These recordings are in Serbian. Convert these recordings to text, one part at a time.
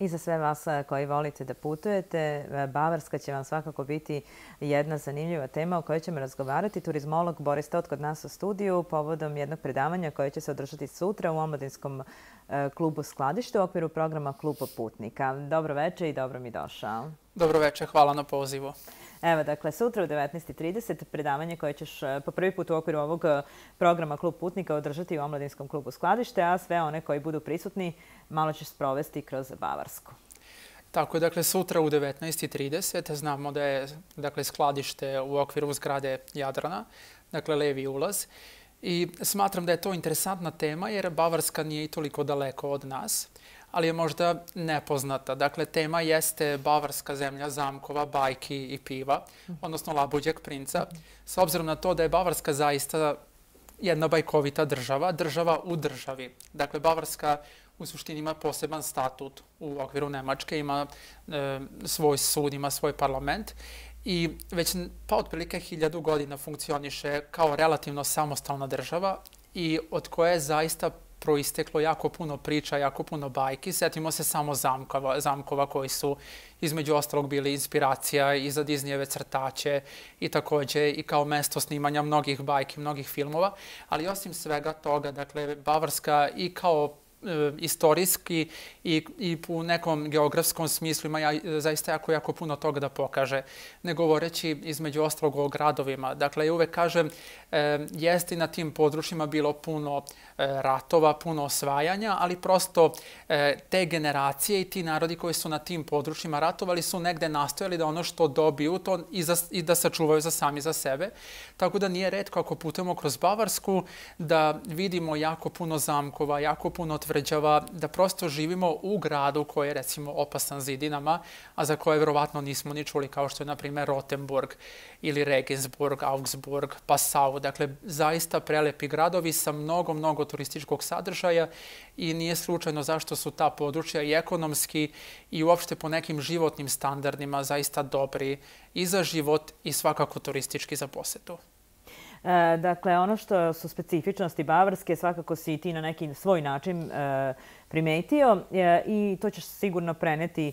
I za sve vas eh, koji volite da putujete, eh, Bavarska će vam svakako biti jedna zanimljiva tema o kojoj ćemo razgovarati. Turizmolog Boris Tot kod nas u studiju povodom jednog predavanja koje će se održati sutra u Omladinskom Eh, klubu Skladište u okviru programa Kluba putnika. Dobro veče i dobro mi došao. Dobro veče, hvala na pozivu. Evo, dakle, sutra u 19.30 predavanje koje ćeš eh, po prvi put u okviru ovog eh, programa Klub putnika održati u Omladinskom klubu Skladište, a sve one koji budu prisutni malo ćeš sprovesti kroz Bavarsku. Tako je, dakle, sutra u 19.30 znamo da je dakle, skladište u okviru zgrade Jadrana, dakle, levi ulaz. I smatram da je to interesantna tema jer Bavarska nije i toliko daleko od nas, ali je možda nepoznata. Dakle, tema jeste Bavarska zemlja zamkova, bajki i piva, odnosno Labuđeg princa. S obzirom na to da je Bavarska zaista jedna bajkovita država, država u državi. Dakle, Bavarska u suštini ima poseban statut u okviru Nemačke, ima e, svoj sud, ima svoj parlament i već pa otprilike hiljadu godina funkcioniše kao relativno samostalna država i od koje je zaista proisteklo jako puno priča, jako puno bajki. Setimo se samo zamkova, zamkova koji su između ostalog bili inspiracija i za Disneyjeve crtače i takođe i kao mesto snimanja mnogih bajki, mnogih filmova. Ali osim svega toga, dakle, Bavarska i kao E, istorijski i, i u nekom geografskom smislu ima ja, zaista jako, jako puno toga da pokaže. Ne govoreći između ostalog o gradovima. Dakle, ja uvek kažem, e, jeste na tim područjima bilo puno e, ratova, puno osvajanja, ali prosto e, te generacije i ti narodi koji su na tim područjima ratovali su negde nastojali da ono što dobiju to i, za, i da sačuvaju za sami za sebe. Tako da nije redko ako putujemo kroz Bavarsku da vidimo jako puno zamkova, jako puno tvrđava, da prosto živimo u gradu koji je recimo opasan zidinama, a za koje verovatno nismo ni čuli kao što je na primer Rotenburg ili Regensburg, Augsburg, Passau. Dakle, zaista prelepi gradovi sa mnogo, mnogo turističkog sadržaja i nije slučajno zašto su ta područja i ekonomski i uopšte po nekim životnim standardima zaista dobri i za život i svakako turistički za posetu. E, dakle, ono što su specifičnosti Bavarske, svakako si ti na neki svoj način e, primetio e, i to ćeš sigurno preneti e,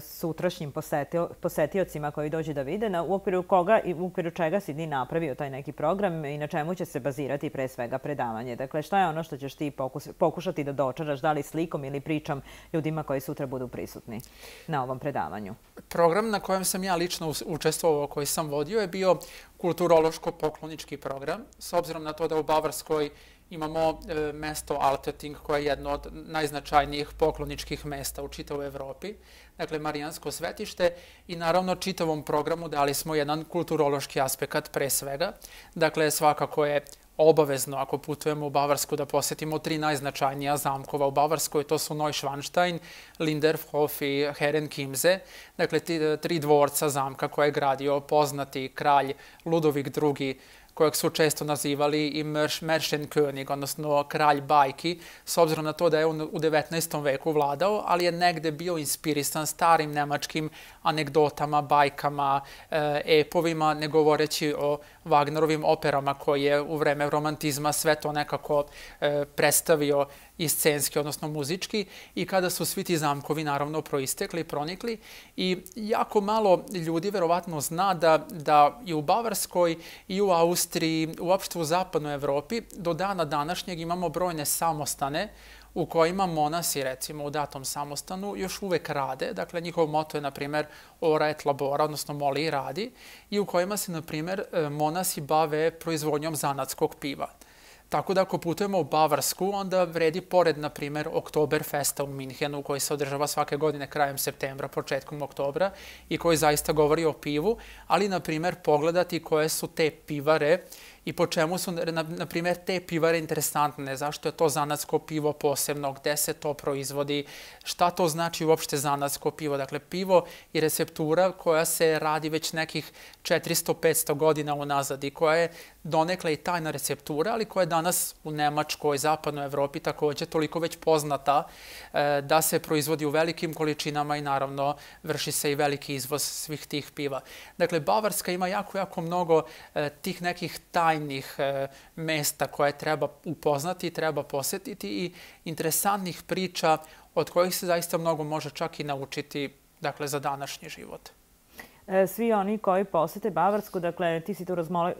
sutrašnjim posetio, posetiocima koji dođu da vide na, u okviru koga i u okviru čega si ti napravio taj neki program i na čemu će se bazirati pre svega predavanje. Dakle, šta je ono što ćeš ti pokus, pokušati da dočaraš, da li slikom ili pričom ljudima koji sutra budu prisutni na ovom predavanju? Program na kojem sam ja lično učestvovao, koji sam vodio, je bio kulturološko-poklonički program. S obzirom na to da u Bavarskoj uh, imamo e, mesto Altötting koje je jedno od najznačajnijih pokloničkih mesta u čitavoj Evropi, dakle Marijansko svetište i naravno čitavom programu dali smo jedan kulturološki aspekt pre svega, dakle svakako je obavezno ako putujemo u Bavarsku da posetimo tri najznačajnija zamkova u Bavarskoj, to su Neuschwanstein, Linderhof i Herrenkinze, dakle tri dvorca zamka koje je gradio poznati kralj Ludovik II kojeg su često nazivali i Märchenkönig, odnosno kralj bajki, s obzirom na to da je on u 19. veku vladao, ali je negde bio inspirisan starim nemačkim anegdotama, bajkama, eh, epovima, ne govoreći o Wagnerovim operama koje je u vreme romantizma sve to nekako eh, predstavio i scenski, odnosno muzički, i kada su svi ti zamkovi naravno proistekli, pronikli. I jako malo ljudi verovatno zna da, da i u Bavarskoj i u Austriji industriji, uopšte u zapadnoj Evropi, do dana današnjeg imamo brojne samostane u kojima monasi, recimo, u datom samostanu još uvek rade. Dakle, njihov moto je, na primer, ora et labora, odnosno moli i radi, i u kojima se, na primer, e, monasi bave proizvodnjom zanatskog piva. Tako da ako putujemo u Bavarsku, onda vredi pored, na primer, Oktoberfesta u Minhenu, koji se održava svake godine krajem septembra, početkom oktobra i koji zaista govori o pivu, ali, na primer, pogledati koje su te pivare uh, i po čemu su, na, na primjer, te pivare interesantne, zašto je to zanatsko pivo posebno, gde se to proizvodi, šta to znači uopšte zanatsko pivo. Dakle, pivo i receptura koja se radi već nekih 400-500 godina unazad i koja je donekle i tajna receptura, ali koja je danas u Nemačkoj, zapadnoj Evropi takođe toliko već poznata e, da se proizvodi u velikim količinama i naravno vrši se i veliki izvoz svih tih piva. Dakle, Bavarska ima jako, jako mnogo e, tih nekih tajna sjajnih e, mesta koje treba upoznati, treba posetiti i interesantnih priča od kojih se zaista mnogo može čak i naučiti dakle, za današnji život. E, svi oni koji posete Bavarsku, dakle ti si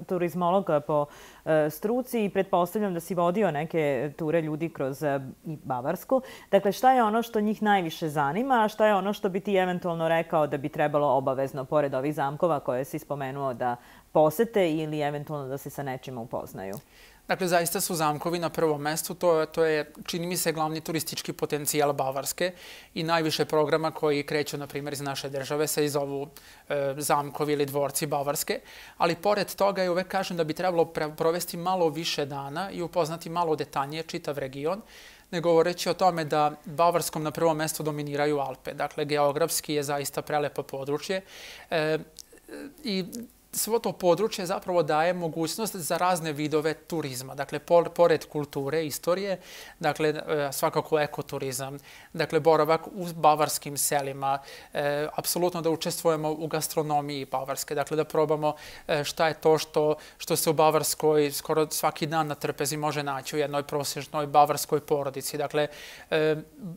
turizmolog e, po e, struci i pretpostavljam da si vodio neke ture ljudi kroz i Bavarsku. Dakle, šta je ono što njih najviše zanima, a šta je ono što bi ti eventualno rekao da bi trebalo obavezno, pored ovih zamkova koje si spomenuo, da posete ili eventualno da se sa nečim upoznaju? Dakle, zaista su zamkovi na prvom mestu, to, to je, čini mi se, glavni turistički potencijal Bavarske i najviše programa koji kreću, na primjer, iz naše države se iz ovu e, zamkovi ili dvorci Bavarske, ali pored toga je uvek kažem da bi trebalo provesti malo više dana i upoznati malo detaljnije čitav region, ne govoreći o tome da Bavarskom na prvom mestu dominiraju Alpe. Dakle, geografski je zaista prelepo područje e, i svo to područje zapravo daje mogućnost za razne vidove turizma. Dakle, pored kulture, istorije, dakle, e, svakako ekoturizam, dakle, boravak u bavarskim selima, e, apsolutno da učestvujemo u gastronomiji Bavarske, dakle, da probamo e, šta je to što, što se u Bavarskoj skoro svaki dan na trpezi može naći u jednoj prosječnoj bavarskoj porodici. Dakle, e,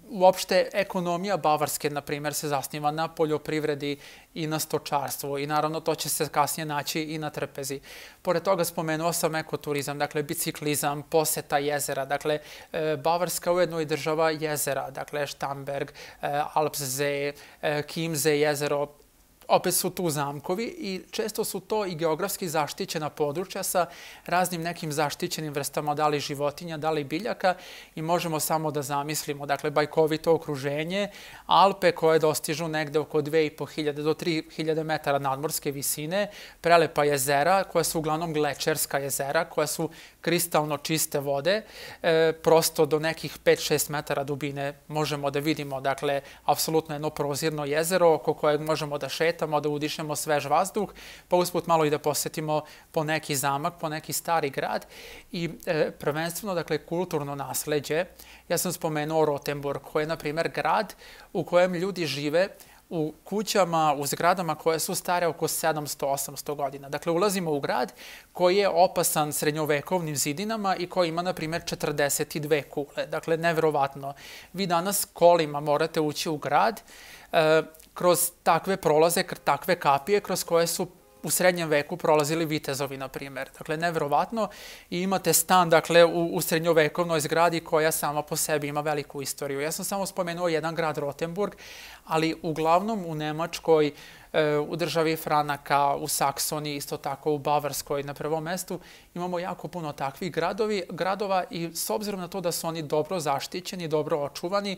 uopšte ekonomija Bavarske, na primer, se zasniva na poljoprivredi i na stočarstvu i naravno to će se kasnije pitanje naći i na trpezi. Pored toga spomenuo sam ekoturizam, dakle biciklizam, poseta jezera, dakle e, Bavarska ujedno i država jezera, dakle Štamberg, e, Alpsee, e, Kimze jezero, opet su tu zamkovi i često su to i geografski zaštićena područja sa raznim nekim zaštićenim vrstama, da li životinja, da li biljaka i možemo samo da zamislimo, dakle, bajkovito okruženje, Alpe koje dostižu negde oko 2500 do 3000 metara nadmorske visine, prelepa jezera koja su uglavnom glečerska jezera koja su kristalno čiste vode, e, prosto do nekih 5-6 metara dubine možemo da vidimo, dakle, apsolutno jedno prozirno jezero oko kojeg možemo da šetamo, da udišemo svež vazduh, pa usput malo i da posetimo po neki zamak, po neki stari grad i e, prvenstveno, dakle, kulturno nasledđe. Ja sam spomenuo Rotenburg, koji je, na primer, grad u kojem ljudi žive u kućama, u zgradama koje su stare oko 700-800 godina. Dakle, ulazimo u grad koji je opasan srednjovekovnim zidinama i koji ima, na primjer, 42 kule. Dakle, neverovatno. Vi danas kolima morate ući u grad e, kroz takve prolaze, takve kapije kroz koje su u srednjem veku prolazili vitezovi, na primer. Dakle, neverovatno. I imate stan, dakle, u, u srednjovekovnoj zgradi koja sama po sebi ima veliku istoriju. Ja sam samo spomenuo jedan grad, Rotenburg, ali uglavnom u Nemačkoj uh, E, u državi Franaka, u Saksoni, isto tako u Bavarskoj na prvom mestu. Imamo jako puno takvih gradovi, gradova i s obzirom na to da su oni dobro zaštićeni, dobro očuvani,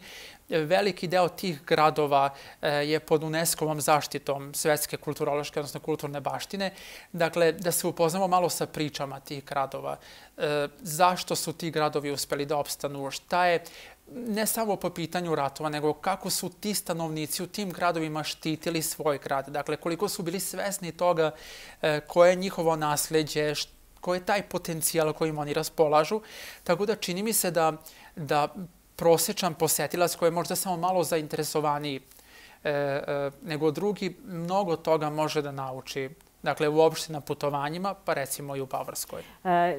e, veliki deo tih gradova e, je pod UNESCO-vom zaštitom svetske kulturološke, odnosno kulturne baštine. Dakle, da se upoznamo malo sa pričama tih gradova. Zašto su ti gradovi uspeli da opstanu? Šta je ne samo po pitanju ratova, nego kako su ti stanovnici u tim gradovima štitili svoj grad. Dakle, koliko su bili svesni toga e, koje je njihovo nasledđe, koje je taj potencijal kojim oni raspolažu. Tako da čini mi se da, da prosečan posetilac koji je možda samo malo zainteresovaniji e, e nego drugi, mnogo toga može da nauči Dakle, uopšte na putovanjima, pa recimo i u Bavarskoj. E,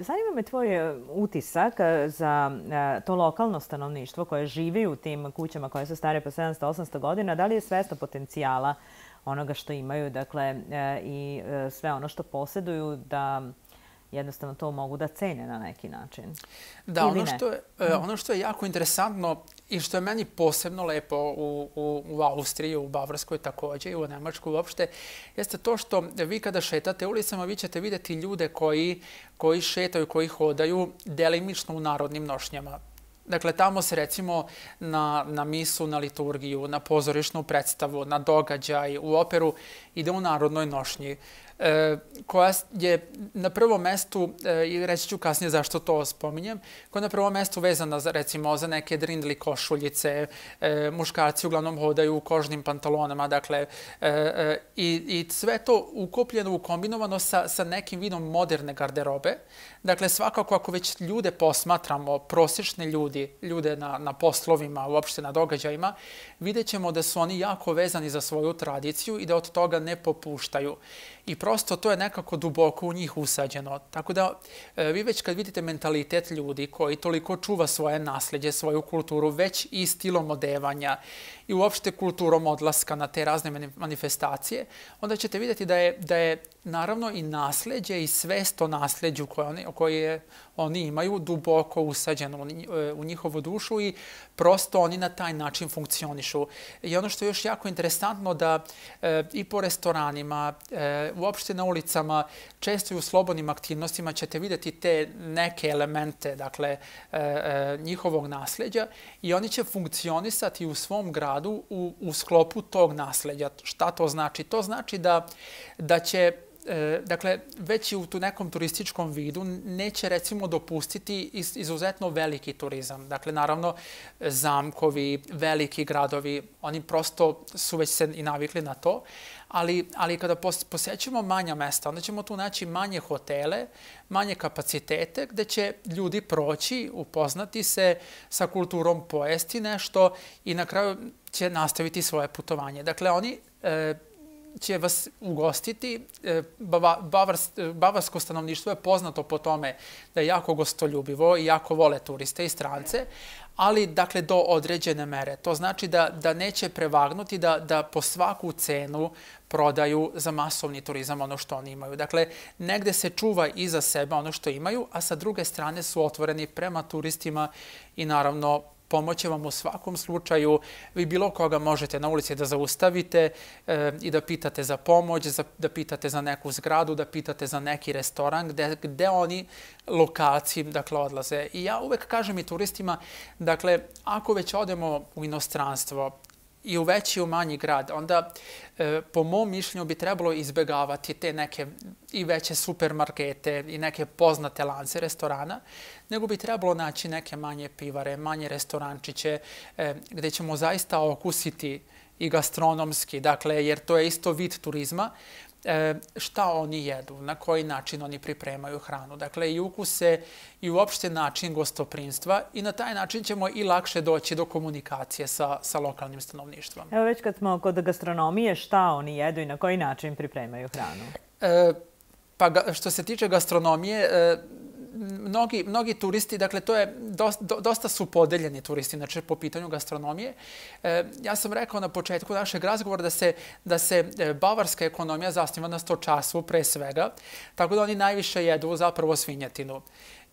zanima me tvoj e, utisak e, za to lokalno stanovništvo koje živi u tim kućama koje su stare po 700-800 godina. Da li je svesto potencijala onoga što imaju, dakle, i sve ono što poseduju da jednostavno to mogu da cene na neki način. Da, ono što, je, e, mhm. ono što je jako interesantno i što je meni posebno lepo u, u, u Austriji, u Bavarskoj takođe i u Nemačku uopšte, jeste to što vi kada šetate ulicama, vi ćete videti ljude koji, koji šetaju, koji hodaju delimično u narodnim nošnjama. Dakle, tamo se recimo na, na misu, na liturgiju, na pozorišnu predstavu, na događaj, u operu ide u narodnoj nošnji. E, koja je na prvom mestu, e, i reći ću kasnije zašto to spominjem, koja je na prvom mestu vezana za, recimo za neke drindli košuljice, e, muškarci uglavnom hodaju u kožnim pantalonama, dakle, i, i sve to ukopljeno, ukombinovano sa, sa nekim vidom moderne garderobe. Dakle, svakako ako već ljude posmatramo, prosječne ljudi, ljude na, na poslovima, uopšte na događajima, vidjet ćemo da su oni jako vezani za svoju tradiciju i da od toga ne popuštaju. I prosto to je nekako duboko u njih usađeno. Tako da e, vi već kad vidite mentalitet ljudi koji toliko čuva svoje nasljeđe, svoju kulturu, već i stilom odevanja i uopšte kulturom odlaska na te razne manifestacije, onda ćete videti da je, da je naravno i nasljeđe i svest o nasljeđu koje oni, koje oni imaju duboko usađeno e, u njihovu dušu i prosto oni na taj način funkcionišu. I ono što je još jako interesantno da e, i po restoranima, e, uopšte uopšte na ulicama, često i u slobodnim aktivnostima ćete videti te neke elemente, dakle, e, e, njihovog nasleđa i oni će funkcionisati u svom gradu u, u sklopu tog nasleđa. Šta to znači? To znači da, da će E, dakle, već i u tu nekom turističkom vidu neće recimo dopustiti izuzetno veliki turizam. Dakle, naravno, zamkovi, veliki gradovi, oni prosto su već se i navikli na to, ali, ali kada posećemo manja mesta, onda ćemo tu naći manje hotele, manje kapacitete gde će ljudi proći, upoznati se sa kulturom, pojesti nešto i na kraju će nastaviti svoje putovanje. Dakle, oni e, će vas ugostiti. E, e, bavarsko stanovništvo je poznato po tome da je jako gostoljubivo i jako vole turiste i strance, ali dakle do određene mere. To znači da, da neće prevagnuti da, da po svaku cenu prodaju za masovni turizam ono što oni imaju. Dakle, negde se čuva iza sebe ono što imaju, a sa druge strane su otvoreni prema turistima i naravno Pomoće vam u svakom slučaju. Vi bilo koga možete na ulici da zaustavite e, i da pitate za pomoć, za, da pitate za neku zgradu, da pitate za neki restoran, gde, gde oni lokaciji dakle, odlaze. I ja uvek kažem i turistima, dakle, ako već odemo u inostranstvo, i u veći i u manji grad, onda e, po mom mišljenju bi trebalo izbegavati te neke i veće supermarkete i neke poznate lance restorana, nego bi trebalo naći neke manje pivare, manje restorančiće e, gde ćemo zaista okusiti i gastronomski, dakle, jer to je isto vid turizma, E, šta oni jedu, na koji način oni pripremaju hranu. Dakle, i ukuse i uopšte način gostoprinstva i na taj način ćemo i lakše doći do komunikacije sa, sa lokalnim stanovništvom. Evo već kad smo kod gastronomije, šta oni jedu i na koji način pripremaju hranu? E, pa što se tiče gastronomije, e, mnogi, mnogi turisti, dakle to je, dosta, dosta su podeljeni turisti znači, po pitanju gastronomije. E, ja sam rekao na početku našeg razgovora da se, da se e, bavarska ekonomija zasniva na stočarstvu pre svega, tako da oni najviše jedu zapravo svinjetinu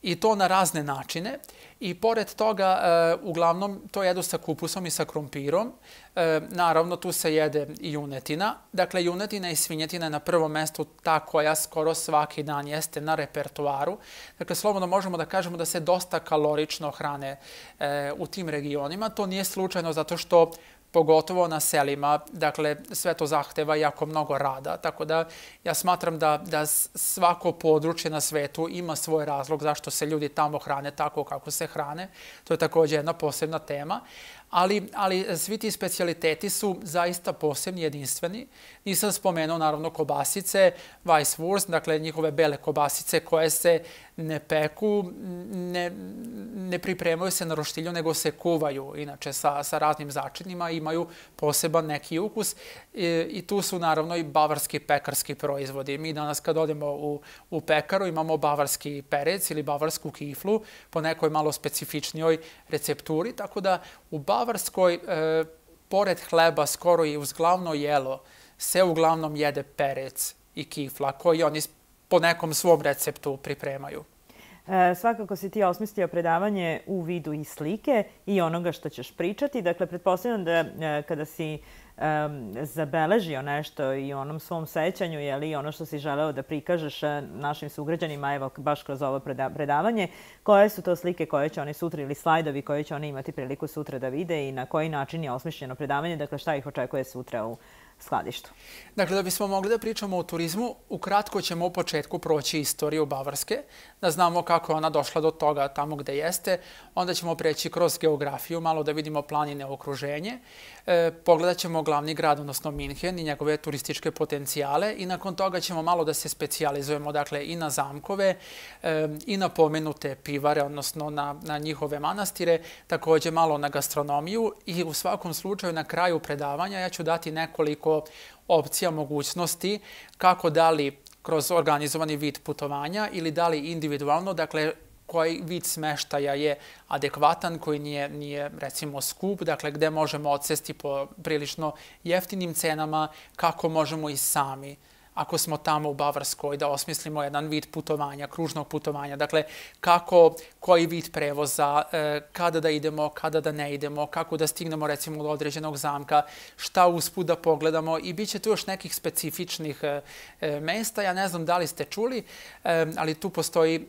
i to na razne načine. I pored toga, e, uglavnom, to jedu sa kupusom i sa krompirom. E, naravno, tu se jede i junetina. Dakle, junetina i svinjetina je na prvom mestu ta koja skoro svaki dan jeste na repertoaru. Dakle, slobodno možemo da kažemo da se dosta kalorično hrane e, u tim regionima. To nije slučajno zato što pogotovo na selima. Dakle, sve to zahteva jako mnogo rada, tako da ja smatram da, da svako područje na svetu ima svoj razlog zašto se ljudi tamo hrane tako kako se hrane. To je takođe jedna posebna tema. Ali, ali svi ti specialiteti su zaista posebni, jedinstveni. Nisam spomenuo naravno kobasice, Weisswurst, dakle njihove bele kobasice koje se ne peku, ne, ne pripremaju se na roštilju, nego se kuvaju, inače sa, sa raznim začinima, imaju poseban neki ukus I, i tu su naravno i bavarski pekarski proizvodi. Mi danas kad odemo u, u pekaru imamo bavarski perec ili bavarsku kiflu po nekoj malo specifičnijoj recepturi, tako da u Bavarskoj e, pored hleba skoro i uz glavno jelo se uglavnom jede perec i kifla koji oni po nekom svom receptu pripremaju. E, svakako si ti osmislio predavanje u vidu i slike i onoga što ćeš pričati. Dakle, pretpostavljam da e, kada si zabeležio nešto i onom svom sećanju, je li ono što si želeo da prikažeš e, našim sugrađanima, evo baš kroz ovo predavanje, koje su to slike koje će oni sutra ili slajdovi koje će oni imati priliku sutra da vide i na koji način je osmišljeno predavanje, dakle šta ih očekuje sutra u skladištu. Dakle, da bismo mogli da pričamo o turizmu, ukratko ćemo u početku proći istoriju Bavarske, da znamo kako je ona došla do toga tamo gde jeste. Onda ćemo preći kroz geografiju, malo da vidimo planine okruženje. E, pogledat ćemo glavni grad, odnosno Minhen i njegove turističke potencijale i nakon toga ćemo malo da se specijalizujemo dakle, i na zamkove e, i na pomenute pivare, odnosno na, na njihove manastire, takođe malo na gastronomiju i u svakom slučaju na kraju predavanja ja ću dati nekoliko nekoliko opcija, mogućnosti kako da li kroz organizovani vid putovanja ili da li individualno, dakle koji vid smeštaja je adekvatan, koji nije, nije recimo skup, dakle gde možemo odsesti po prilično jeftinim cenama, kako možemo i sami ako smo tamo u Bavarskoj, da osmislimo jedan vid putovanja, kružnog putovanja. Dakle, kako, koji vid prevoza, e, kada da idemo, kada da ne idemo, kako da stignemo recimo do određenog zamka, šta usput da pogledamo i bit će tu još nekih specifičnih e, e, mesta. Ja ne znam da li ste čuli, ali tu postoji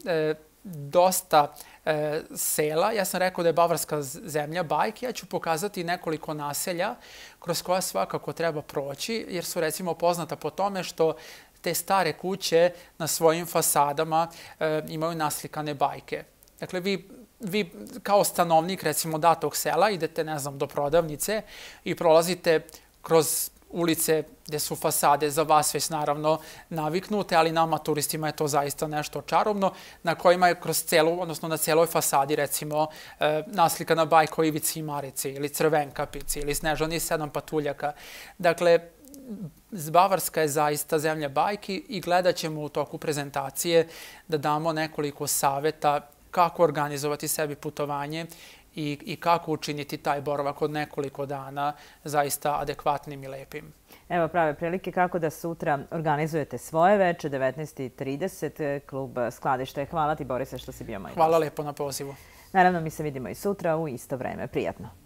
dosta e, sela. Ja sam rekao da je Bavarska zemlja bajke. Ja ću pokazati nekoliko naselja kroz koja svakako treba proći, jer su recimo poznata po tome što te stare kuće na svojim fasadama e, imaju naslikane bajke. Dakle, vi vi kao stanovnik recimo datog sela idete, ne znam, do prodavnice i prolazite kroz ulice gde su fasade za vas već naravno naviknute, ali nama turistima je to zaista nešto čarobno, na kojima je kroz celu, odnosno na celoj fasadi recimo e, naslikana bajka i Marici ili Crvenkapici ili Snežani sedam patuljaka. Dakle, Bavarska je zaista zemlja bajki i gledat ćemo u toku prezentacije da damo nekoliko saveta kako organizovati sebi putovanje i, i kako učiniti taj boravak od nekoliko dana zaista adekvatnim i lepim. Evo prave prilike kako da sutra organizujete svoje veče, 19.30, klub Skladište. Hvala ti, Borise, što si bio moj Hvala lepo na pozivu. Naravno, mi se vidimo i sutra u isto vreme. Prijatno.